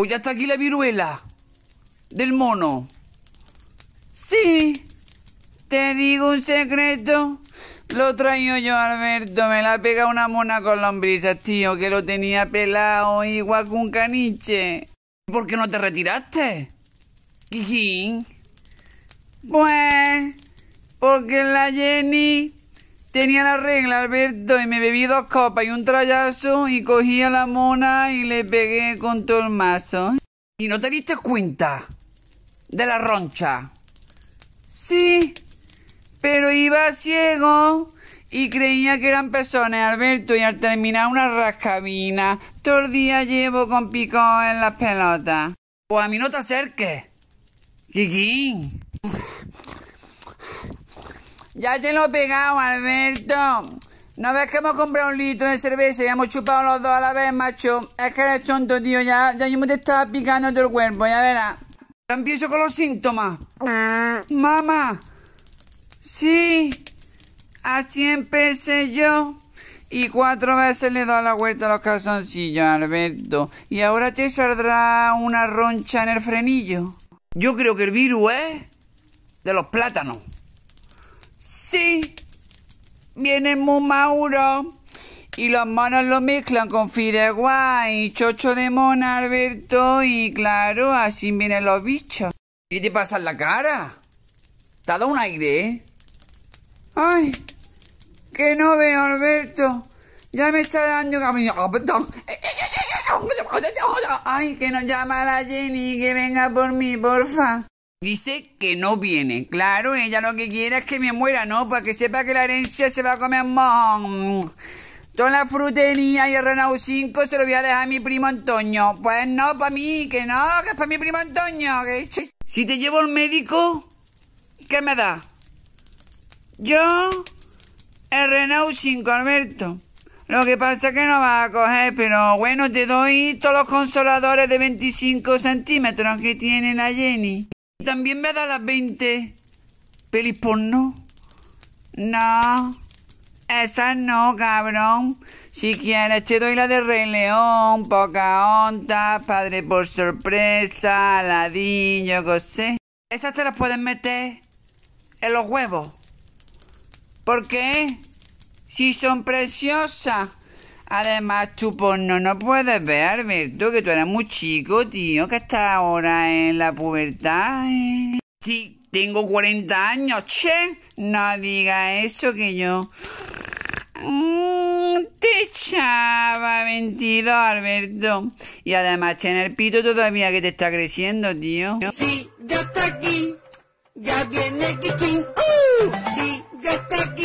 Pues ya está aquí la viruela del mono. Sí, te digo un secreto. Lo traigo yo, Alberto. Me la pega una mona con lombrizas, tío, que lo tenía pelado, igual que un caniche. ¿Por qué no te retiraste? ¿Quién? Pues, porque la Jenny Tenía la regla, Alberto, y me bebí dos copas y un trayazo y cogí a la mona y le pegué con todo el mazo. ¿Y no te diste cuenta de la roncha? Sí, pero iba ciego y creía que eran pezones, Alberto, y al terminar una rascabina, todo el día llevo con pico en las pelotas. Pues a mí no te acerques, ya te lo he pegado, Alberto. ¿No ves que hemos comprado un litro de cerveza y hemos chupado los dos a la vez, macho? Es que eres tonto, tío. Ya, ya mismo te estaba picando todo el cuerpo, ya verás. empiezo con los síntomas. Mamá. Sí. Así empecé yo. Y cuatro veces le he dado la vuelta a los calzoncillos, Alberto. Y ahora te saldrá una roncha en el frenillo. Yo creo que el virus es de los plátanos. Sí, viene mauro Y los monos lo mezclan con fideguay, y chocho de mona, Alberto. Y claro, así vienen los bichos. ¿Qué te pasa en la cara? ¿Te ha dado un aire, eh? Ay, que no veo, Alberto. Ya me está dando camino. Ah, Ay, que no llama la Jenny, que venga por mí, porfa. Dice que no viene. Claro, ella lo que quiere es que me muera, ¿no? Para que sepa que la herencia se va a comer mon. Toda la frutería y el Renault 5 se lo voy a dejar a mi primo Antonio. Pues no, para mí, que no, que es para mi primo Antonio. Si te llevo al médico, ¿qué me da? Yo, el Renault 5, Alberto. Lo que pasa es que no va a coger, pero bueno, te doy todos los consoladores de 25 centímetros que tiene la Jenny. También me da las 20 pelis porno. No, esas no, cabrón. Si quieres, te doy la de Rey León, Poca Pocahontas, Padre por Sorpresa, Aladín, yo qué sé. Esas te las pueden meter en los huevos. porque Si son preciosas. Además, chupón, no, no puedes ver, Alberto, que tú eras muy chico, tío, que está ahora en la pubertad. Eh. Sí, tengo 40 años, che. No diga eso que yo. Mm, te echaba 22, Alberto. Y además, che, el pito todavía que te está creciendo, tío. Sí, ya está aquí. Ya viene Kikin. ¡Uh! sí, ya está aquí.